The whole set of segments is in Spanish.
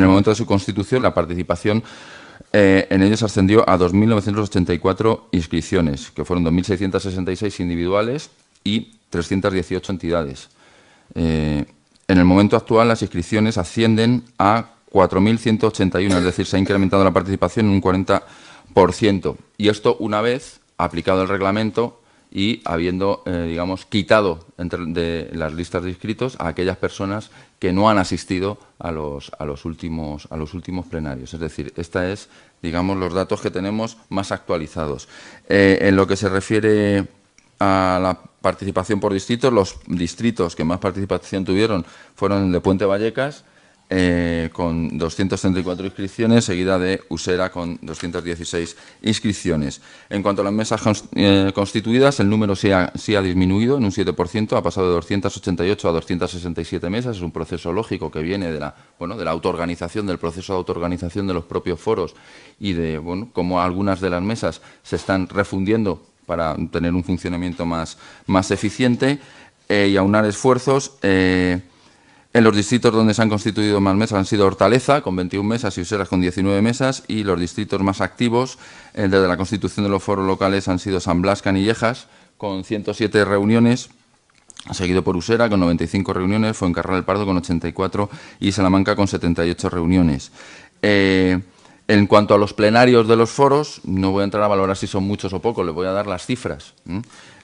En el momento de su constitución, la participación eh, en ellos ascendió a 2.984 inscripciones, que fueron 2.666 individuales y 318 entidades. Eh, en el momento actual, las inscripciones ascienden a 4.181, es decir, se ha incrementado la participación en un 40%. Y esto una vez aplicado el reglamento y habiendo, eh, digamos, quitado de las listas de inscritos a aquellas personas que no han asistido a los, a los, últimos, a los últimos plenarios. Es decir, esta es, digamos, los datos que tenemos más actualizados. Eh, en lo que se refiere a la participación por distritos, los distritos que más participación tuvieron fueron el de Puente Vallecas, eh, con 234 inscripciones, seguida de Usera con 216 inscripciones. En cuanto a las mesas eh, constituidas, el número sí ha, disminuido en un 7%, ha pasado de 288 a 267 mesas, es un proceso lógico que viene de la, bueno, de la autoorganización, del proceso de autoorganización de los propios foros y de bueno, cómo algunas de las mesas se están refundiendo para tener un funcionamiento más, más eficiente eh, y aunar esfuerzos. En los distritos donde se han constituido más mesas han sido Hortaleza, con 21 mesas, y Useras, con 19 mesas, y los distritos más activos desde la constitución de los foros locales han sido San Blas, Canillejas, con 107 reuniones, seguido por Usera con 95 reuniones, Fuencarral el Pardo con 84 y Salamanca con 78 reuniones. Eh, en cuanto a los plenarios de los foros, no voy a entrar a valorar si son muchos o pocos, les voy a dar las cifras.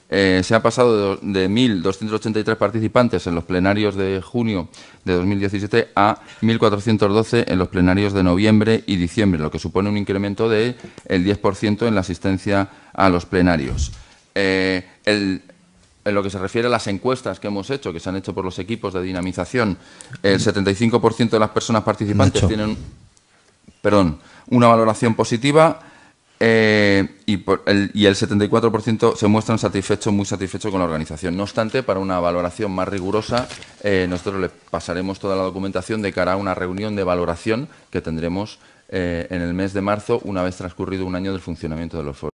Eh, se ha pasado de, 1.283 participantes en los plenarios de junio de 2017 a 1.412 en los plenarios de noviembre y diciembre, lo que supone un incremento del 10% en la asistencia a los plenarios. Eh, en lo que se refiere a las encuestas que hemos hecho, que se han hecho por los equipos de dinamización, el 75% de las personas participantes tienen perdón, una valoración positiva eh, y, el, y, el, 74% se muestran satisfechos, muy satisfechos con la organización. No obstante, para una valoración más rigurosa, eh, nosotros le pasaremos toda la documentación de cara a una reunión de valoración que tendremos eh, en el mes de marzo, una vez transcurrido un año del funcionamiento de los foros.